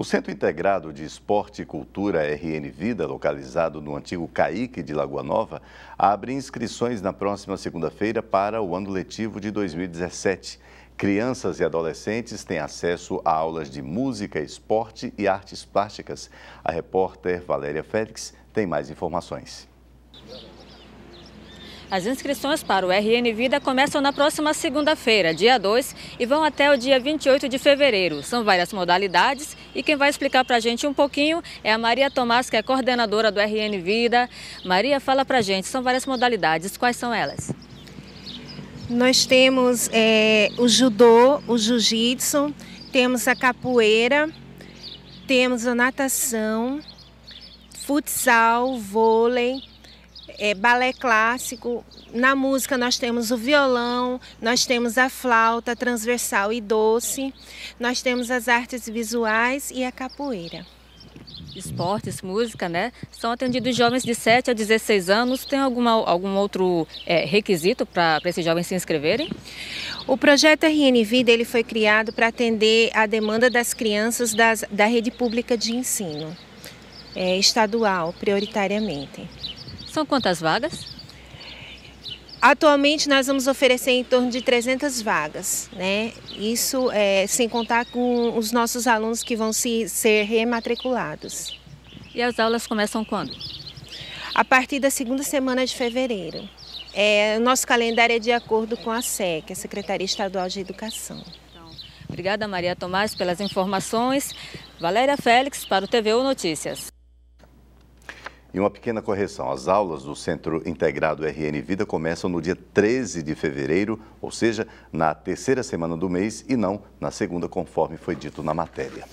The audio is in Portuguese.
O Centro Integrado de Esporte e Cultura RN Vida, localizado no antigo Caique de Lagoa Nova, abre inscrições na próxima segunda-feira para o ano letivo de 2017. Crianças e adolescentes têm acesso a aulas de música, esporte e artes plásticas. A repórter Valéria Félix tem mais informações. As inscrições para o RN Vida começam na próxima segunda-feira, dia 2, e vão até o dia 28 de fevereiro. São várias modalidades e quem vai explicar para a gente um pouquinho é a Maria Tomás, que é coordenadora do RN Vida. Maria, fala para a gente, são várias modalidades, quais são elas? Nós temos é, o judô, o jiu-jitsu, temos a capoeira, temos a natação, futsal, vôlei, é, balé clássico. Na música nós temos o violão, nós temos a flauta transversal e doce, nós temos as artes visuais e a capoeira. Esportes, música, né? São atendidos jovens de 7 a 16 anos. Tem alguma, algum outro é, requisito para esses jovens se inscreverem? O projeto RN Vida ele foi criado para atender a demanda das crianças das, da rede pública de ensino, é, estadual, prioritariamente. São quantas vagas? Atualmente nós vamos oferecer em torno de 300 vagas, né? Isso é, sem contar com os nossos alunos que vão se, ser rematriculados. E as aulas começam quando? A partir da segunda semana de fevereiro. É, nosso calendário é de acordo com a SEC, a Secretaria Estadual de Educação. Então, obrigada Maria Tomás pelas informações. Valéria Félix para o TVU Notícias. E uma pequena correção: as aulas do Centro Integrado RN Vida começam no dia 13 de fevereiro, ou seja, na terceira semana do mês e não na segunda, conforme foi dito na matéria.